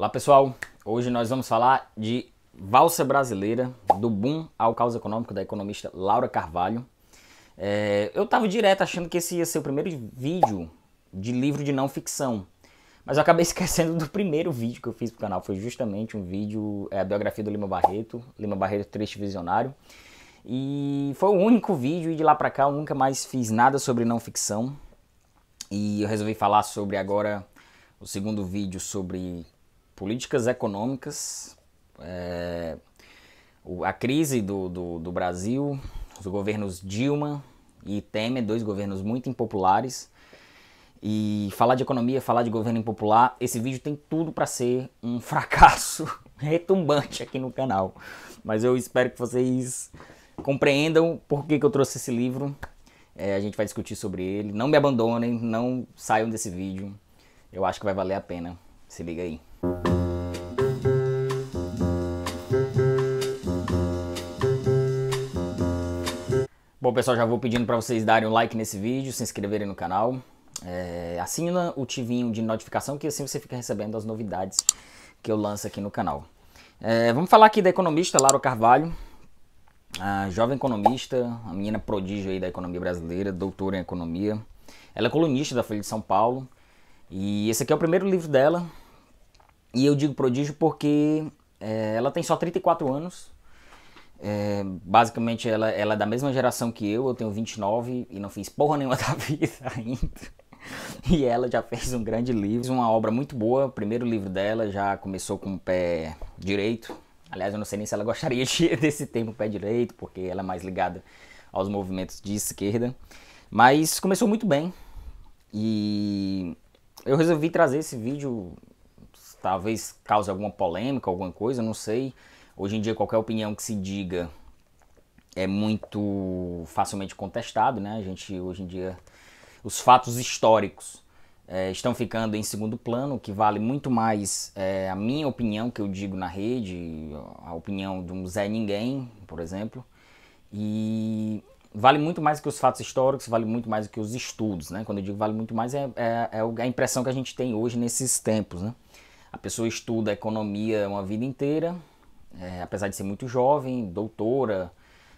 Olá pessoal, hoje nós vamos falar de Valsa Brasileira, do boom ao caos econômico da economista Laura Carvalho. É, eu estava direto achando que esse ia ser o primeiro vídeo de livro de não ficção, mas eu acabei esquecendo do primeiro vídeo que eu fiz pro canal, foi justamente um vídeo, é a biografia do Lima Barreto, Lima Barreto Triste Visionário, e foi o único vídeo e de lá pra cá eu nunca mais fiz nada sobre não ficção, e eu resolvi falar sobre agora o segundo vídeo sobre políticas econômicas, é, a crise do, do, do Brasil, os governos Dilma e Temer, dois governos muito impopulares. E falar de economia, falar de governo impopular, esse vídeo tem tudo para ser um fracasso retumbante aqui no canal. Mas eu espero que vocês compreendam por que, que eu trouxe esse livro. É, a gente vai discutir sobre ele. Não me abandonem, não saiam desse vídeo. Eu acho que vai valer a pena. Se liga aí. Bom, pessoal, já vou pedindo para vocês darem um like nesse vídeo, se inscreverem no canal. É, assina o tivinho de notificação que assim você fica recebendo as novidades que eu lanço aqui no canal. É, vamos falar aqui da economista Laura Carvalho, a jovem economista, a menina prodígio aí da economia brasileira, doutora em economia. Ela é colunista da Folha de São Paulo e esse aqui é o primeiro livro dela. E eu digo prodígio porque é, ela tem só 34 anos, é, basicamente, ela, ela é da mesma geração que eu, eu tenho 29 e não fiz porra nenhuma da vida ainda. E ela já fez um grande livro, uma obra muito boa. O primeiro livro dela já começou com o pé direito. Aliás, eu não sei nem se ela gostaria de, desse termo pé direito, porque ela é mais ligada aos movimentos de esquerda. Mas começou muito bem. E eu resolvi trazer esse vídeo, talvez cause alguma polêmica, alguma coisa, não sei. Hoje em dia, qualquer opinião que se diga é muito facilmente contestado, né? A gente hoje em dia os fatos históricos é, estão ficando em segundo plano, que vale muito mais é, a minha opinião que eu digo na rede, a opinião de um Zé Ninguém, por exemplo, e vale muito mais que os fatos históricos, vale muito mais que os estudos, né? Quando eu digo vale muito mais é, é, é a impressão que a gente tem hoje nesses tempos, né? A pessoa estuda a economia uma vida inteira, é, apesar de ser muito jovem, doutora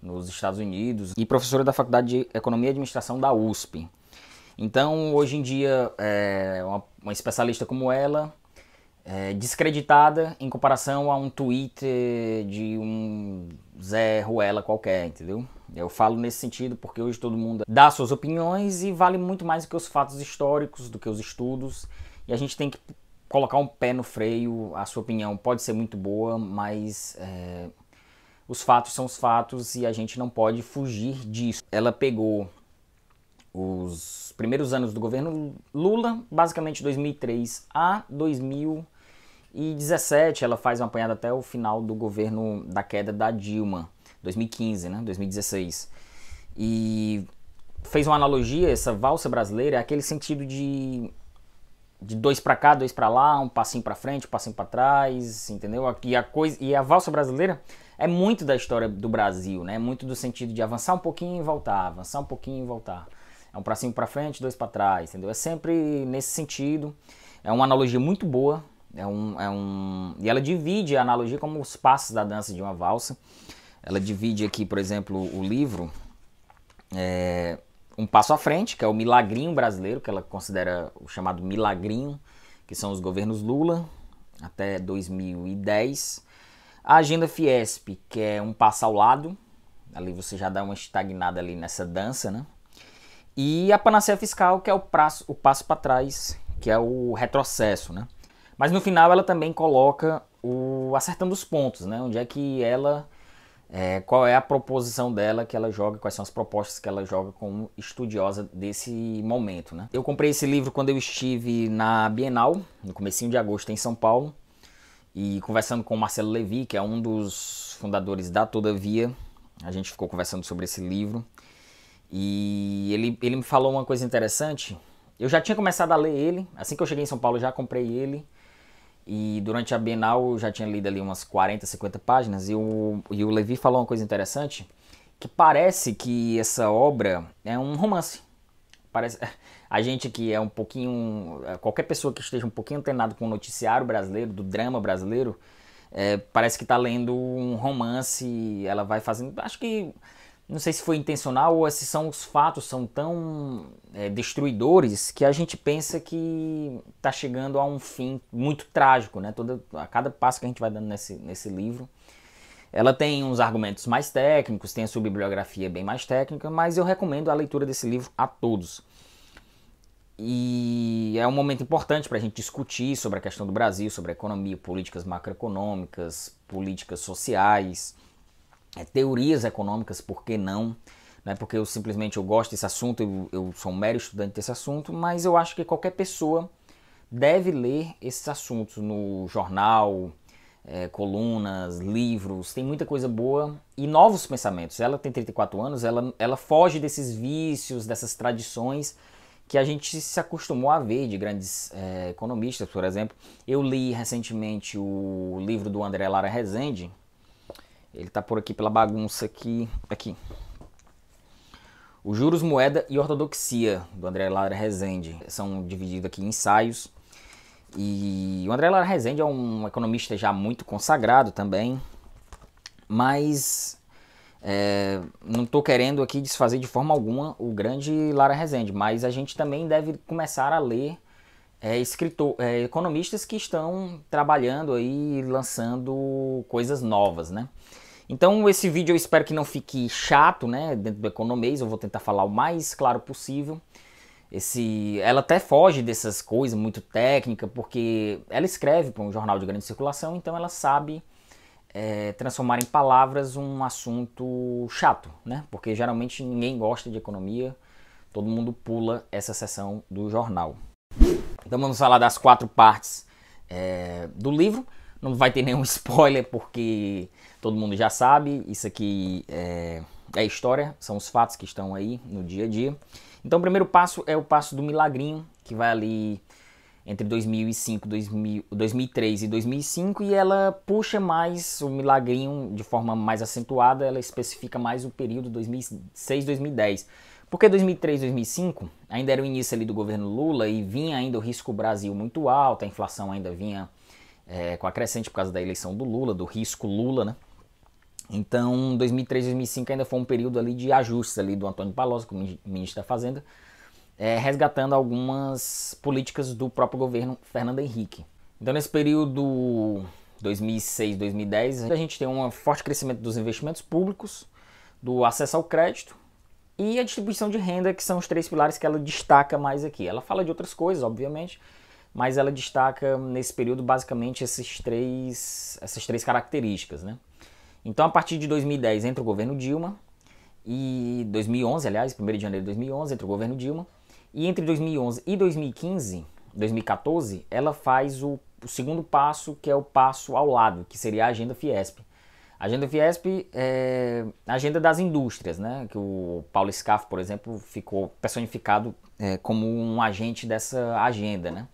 nos Estados Unidos e professora da Faculdade de Economia e Administração da USP. Então, hoje em dia, é, uma, uma, especialista como ela, é descreditada em comparação a um Twitter de um Zé Ruela qualquer, entendeu? Eu falo nesse sentido porque hoje todo mundo dá suas opiniões e vale muito mais do que os fatos históricos, do que os estudos, e a gente tem que colocar um pé no freio, a sua opinião pode ser muito boa, mas é, os fatos são os fatos e a gente não pode fugir disso. Ela pegou os primeiros anos do governo Lula, basicamente 2003 a 2017, ela faz uma apanhada até o final do governo da queda da Dilma, 2015, né, 2016. E fez uma analogia, essa valsa brasileira, é aquele sentido de de dois para cá, dois para lá, um passinho para frente, um passinho para trás, entendeu? E a coisa e a valsa brasileira é muito da história do Brasil, né? Muito do sentido de avançar um pouquinho e voltar, avançar um pouquinho e voltar. É um passinho para frente, dois para trás, entendeu? É sempre nesse sentido. É uma analogia muito boa, é um, é um e ela divide a analogia como os passos da dança de uma valsa. Ela divide aqui, por exemplo, o livro é, passo à frente, que é o milagrinho brasileiro, que ela considera o chamado milagrinho, que são os governos Lula até 2010. A agenda Fiesp, que é um passo ao lado, ali você já dá uma estagnada ali nessa dança, né? E a panaceia fiscal, que é o, prazo, o passo para trás, que é o retrocesso, né? Mas no final ela também coloca o acertando os pontos, né? Onde é que ela é, qual é a proposição dela que ela joga, quais são as propostas que ela joga como estudiosa desse momento. Né? Eu comprei esse livro quando eu estive na Bienal, no comecinho de agosto em São Paulo, e conversando com o Marcelo Levi, que é um dos fundadores da Todavia, a gente ficou conversando sobre esse livro, e ele, ele me falou uma coisa interessante. Eu já tinha começado a ler ele, assim que eu cheguei em São Paulo já comprei ele, e durante a Bienal eu já tinha lido ali umas 40, 50 páginas e o, e o Levi falou uma coisa interessante, que parece que essa obra é um romance. Parece, a gente que é um pouquinho, qualquer pessoa que esteja um pouquinho antenado com o noticiário brasileiro, do drama brasileiro, é, parece que está lendo um romance, ela vai fazendo, acho que não sei se foi intencional ou se são os fatos são tão é, destruidores que a gente pensa que está chegando a um fim muito trágico, né? Toda, a cada passo que a gente vai dando nesse, nesse livro, ela tem uns argumentos mais técnicos, tem a sua bibliografia bem mais técnica, mas eu recomendo a leitura desse livro a todos. E é um momento importante para a gente discutir sobre a questão do Brasil, sobre a economia, políticas macroeconômicas, políticas sociais é, teorias econômicas, por que não? Né? Porque eu simplesmente eu gosto desse assunto, eu, eu sou um mero estudante desse assunto, mas eu acho que qualquer pessoa deve ler esses assuntos no jornal, é, colunas, livros, tem muita coisa boa e novos pensamentos. Ela tem 34 anos, ela, ela foge desses vícios, dessas tradições que a gente se acostumou a ver de grandes é, economistas, por exemplo. Eu li recentemente o livro do André Lara Rezende, ele está por aqui pela bagunça aqui. Aqui. Os juros, moeda e ortodoxia, do André Lara Rezende. São divididos aqui em ensaios. E o André Lara Rezende é um economista já muito consagrado também. Mas é, não estou querendo aqui desfazer de forma alguma o grande Lara Rezende. Mas a gente também deve começar a ler é, escritor, é, economistas que estão trabalhando aí, lançando coisas novas, né? Então esse vídeo eu espero que não fique chato, né? Dentro do Economês, eu vou tentar falar o mais claro possível. Esse, ela até foge dessas coisas muito técnicas porque ela escreve para um jornal de grande circulação, então ela sabe é, transformar em palavras um assunto chato, né? Porque geralmente ninguém gosta de economia, todo mundo pula essa seção do jornal. Então vamos falar das quatro partes é, do livro. Não vai ter nenhum spoiler porque todo mundo já sabe. Isso aqui é, é história, são os fatos que estão aí no dia a dia. Então, o primeiro passo é o passo do milagrinho, que vai ali entre 2005, 2000, 2003 e 2005, e ela puxa mais o milagrinho de forma mais acentuada, ela especifica mais o período 2006, 2010. Porque 2003, 2005 ainda era o início ali do governo Lula e vinha ainda o risco Brasil muito alto, a inflação ainda vinha é, com a crescente por causa da eleição do Lula, do risco Lula, né? Então, 2003, 2005 ainda foi um período ali de ajustes ali do Antônio Palocci, como ministro da Fazenda, é, resgatando algumas políticas do próprio governo Fernando Henrique. Então, nesse período 2006, 2010, a gente tem um forte crescimento dos investimentos públicos, do acesso ao crédito e a distribuição de renda, que são os três pilares que ela destaca mais aqui. Ela fala de outras coisas, obviamente, mas ela destaca nesse período basicamente esses três, essas três características. Né? Então, a partir de 2010 entra o governo Dilma, e 2011, aliás, 1 de janeiro de 2011 entra o governo Dilma, e entre 2011 e 2015, 2014, ela faz o, o segundo passo, que é o passo ao lado, que seria a Agenda Fiesp. A Agenda Fiesp é a agenda das indústrias, né? que o Paulo Scaff, por exemplo, ficou personificado é, como um agente dessa agenda. Né?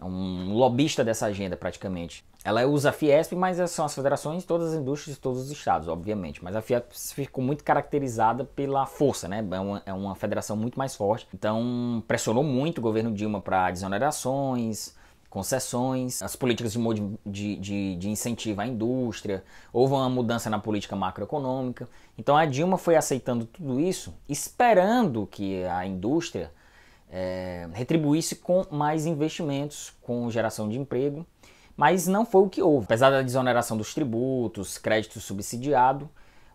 é um lobista dessa agenda praticamente. Ela usa a Fiesp, mas é, são as federações, todas as indústrias de todos os estados, obviamente. Mas a Fiesp ficou muito caracterizada pela força, né? É uma, é uma federação muito mais forte. Então, pressionou muito o governo Dilma para desonerações, concessões, as políticas de, de, de, de, incentivo à indústria, houve uma mudança na política macroeconômica. Então a Dilma foi aceitando tudo isso, esperando que a indústria é, retribuísse com mais investimentos, com geração de emprego, mas não foi o que houve. Apesar da desoneração dos tributos, crédito subsidiado,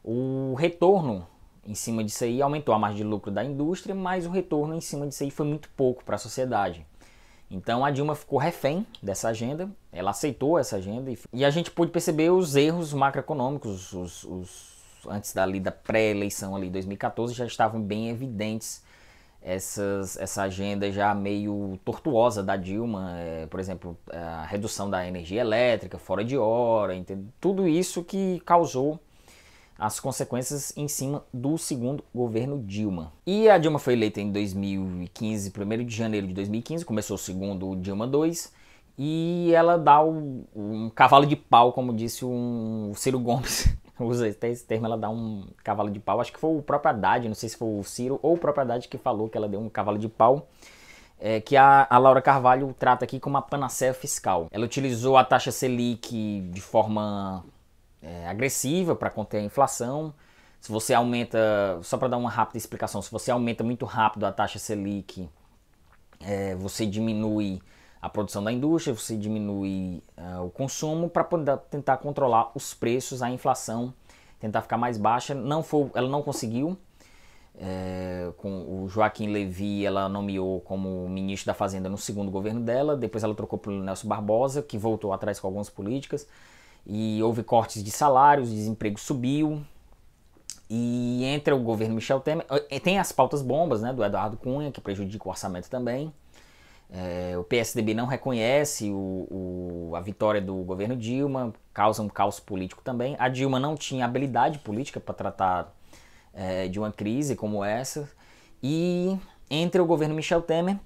o retorno em cima disso aí aumentou a margem de lucro da indústria, mas o retorno em cima disso aí foi muito pouco para a sociedade. Então a Dilma ficou refém dessa agenda, ela aceitou essa agenda e, e a gente pôde perceber os erros macroeconômicos, os, os antes da, ali, da pré-eleição ali 2014 já estavam bem evidentes essas, essa agenda já meio tortuosa da Dilma, é, por exemplo, a redução da energia elétrica fora de hora, entende? tudo isso que causou as consequências em cima do segundo governo Dilma. E a Dilma foi eleita em 2015, 1 de janeiro de 2015, começou o segundo Dilma II e ela dá um, um cavalo de pau, como disse um, o Ciro Gomes, usa até esse termo, ela dá um cavalo de pau. Acho que foi o próprio Haddad, não sei se foi o Ciro ou o próprio Haddad que falou que ela deu um cavalo de pau. É, que a, a, Laura Carvalho trata aqui como uma panaceia fiscal. Ela utilizou a taxa Selic de forma é, agressiva para conter a inflação. Se você aumenta, só para dar uma rápida explicação, se você aumenta muito rápido a taxa Selic, é, você diminui a produção da indústria, você diminui uh, o consumo para tentar controlar os preços, a inflação, tentar ficar mais baixa. Não foi, ela não conseguiu. É, com o Joaquim Levy, ela nomeou como ministro da Fazenda no segundo governo dela. Depois ela trocou para Nelson Barbosa, que voltou atrás com algumas políticas. E houve cortes de salários, o desemprego subiu. E entra o governo Michel Temer. Tem as pautas bombas né, do Eduardo Cunha, que prejudica o orçamento também. É, o PSDB não reconhece o, o, a vitória do governo Dilma, causa um caos político também. A Dilma não tinha habilidade política para tratar é, de uma crise como essa. E entre o governo Michel Temer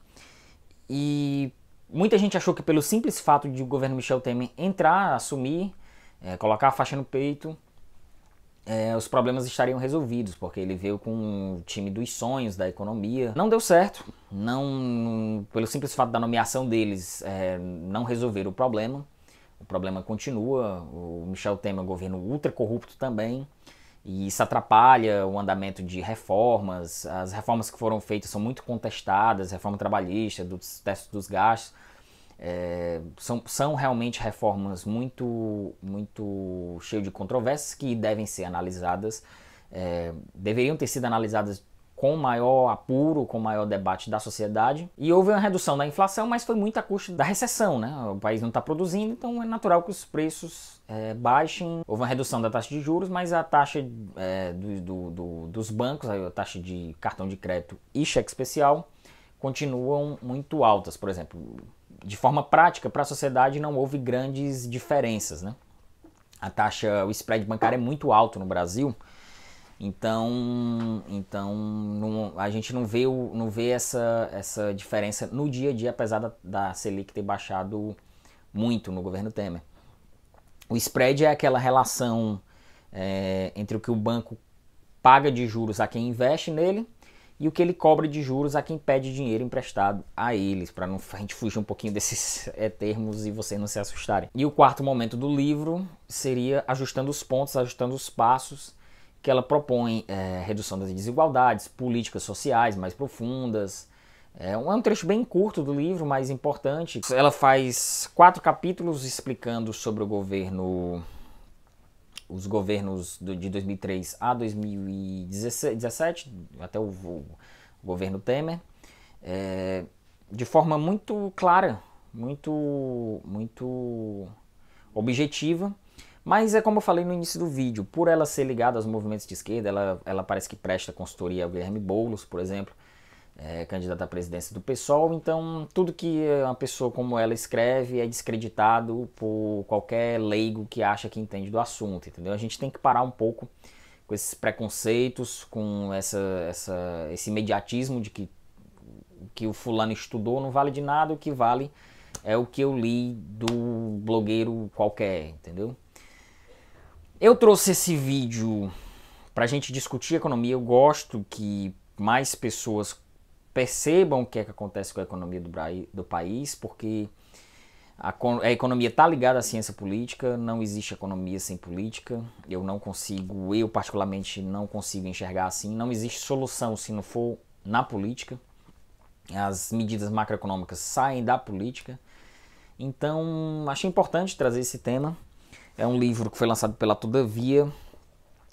e muita gente achou que pelo simples fato de o governo Michel Temer entrar, assumir, é, colocar a faixa no peito, é, os problemas estariam resolvidos, porque ele veio com o time dos sonhos da economia. Não deu certo, não pelo simples fato da nomeação deles é, não resolver o problema. O problema continua. O Michel Temer é um governo ultra corrupto também. E isso atrapalha o andamento de reformas. As reformas que foram feitas são muito contestadas, reforma trabalhista, dos testes dos gastos. É, são, são realmente reformas muito, muito cheias de controvérsias que devem ser analisadas, é, deveriam ter sido analisadas com maior apuro, com maior debate da sociedade. E houve uma redução da inflação, mas foi muito a custo da recessão, né? O país não está produzindo, então é natural que os preços é, baixem. Houve uma redução da taxa de juros, mas a taxa é, do, do, do, dos bancos, a taxa de cartão de crédito e cheque especial, continuam muito altas. Por exemplo, de forma prática para a sociedade não houve grandes diferenças, né? A taxa, o spread bancário é muito alto no Brasil, então, então não, a gente não vê, o, não vê essa, essa diferença no dia a dia, apesar da, da Selic ter baixado muito no governo Temer. O spread é aquela relação é, entre o que o banco paga de juros a quem investe nele e o que ele cobra de juros a quem pede dinheiro emprestado a eles, para a gente fugir um pouquinho desses é, termos e vocês não se assustarem. E o quarto momento do livro seria ajustando os pontos, ajustando os passos, que ela propõe é, redução das desigualdades, políticas sociais mais profundas. É um é trecho bem curto do livro, mas importante. Ela faz quatro capítulos explicando sobre o governo os governos do, de 2003 a 2017, até o, o governo Temer, é, de forma muito clara, muito, muito objetiva. Mas é como eu falei no início do vídeo, por ela ser ligada aos movimentos de esquerda, ela, ela parece que presta consultoria ao Guilherme Boulos, por exemplo, é, candidata à presidência do PSOL, então tudo que uma pessoa como ela escreve é descreditado por qualquer leigo que acha que entende do assunto, entendeu? A gente tem que parar um pouco com esses preconceitos, com essa, essa, esse imediatismo de que que o fulano estudou não vale de nada, o que vale é o que eu li do blogueiro qualquer, entendeu? Eu trouxe esse vídeo para gente discutir economia, eu gosto que mais pessoas percebam o que é que acontece com a economia do, do país, porque a, a economia está ligada à ciência política, não existe economia sem política. Eu não consigo, eu particularmente não consigo enxergar assim. Não existe solução se não for na política. As medidas macroeconômicas saem da política. Então, achei importante trazer esse tema. É um livro que foi lançado pela Todavia.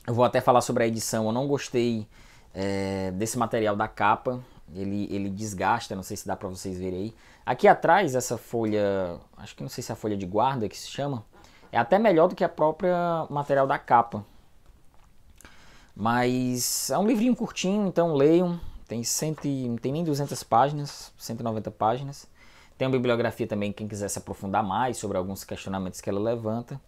Eu vou até falar sobre a edição. Eu não gostei é, desse material da capa ele, ele desgasta, não sei se dá para vocês verem aí. Aqui atrás, essa folha, acho que não sei se é a folha de guarda que se chama, é até melhor do que a própria material da capa. Mas é um livrinho curtinho, então leiam. Tem, cento, não tem nem 200 páginas, 190 páginas. Tem uma bibliografia também, quem quiser se aprofundar mais sobre alguns questionamentos que ela levanta.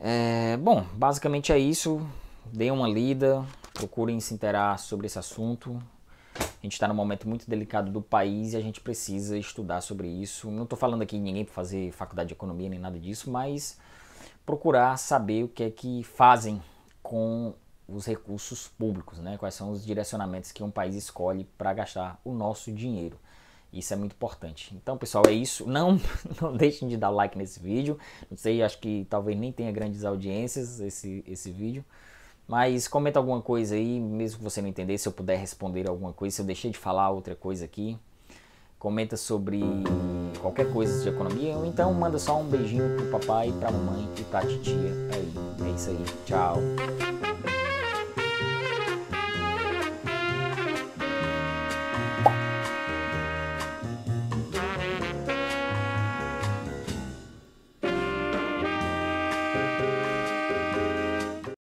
É, bom, basicamente é isso. Deem uma lida, procurem se interar sobre esse assunto. A gente está num momento muito delicado do país e a gente precisa estudar sobre isso. Não estou falando aqui ninguém para fazer faculdade de economia nem nada disso, mas procurar saber o que é que fazem com os recursos públicos, né? Quais são os direcionamentos que um país escolhe para gastar o nosso dinheiro. Isso é muito importante. Então, pessoal, é isso. Não, não deixem de dar like nesse vídeo. Não sei, acho que talvez nem tenha grandes audiências esse, esse vídeo. Mas comenta alguma coisa aí, mesmo que você não entender, se eu puder responder alguma coisa, se eu deixei de falar outra coisa aqui. Comenta sobre qualquer coisa de economia, ou então manda só um beijinho pro papai, pra mamãe e pra titia. É, é isso aí. Tchau.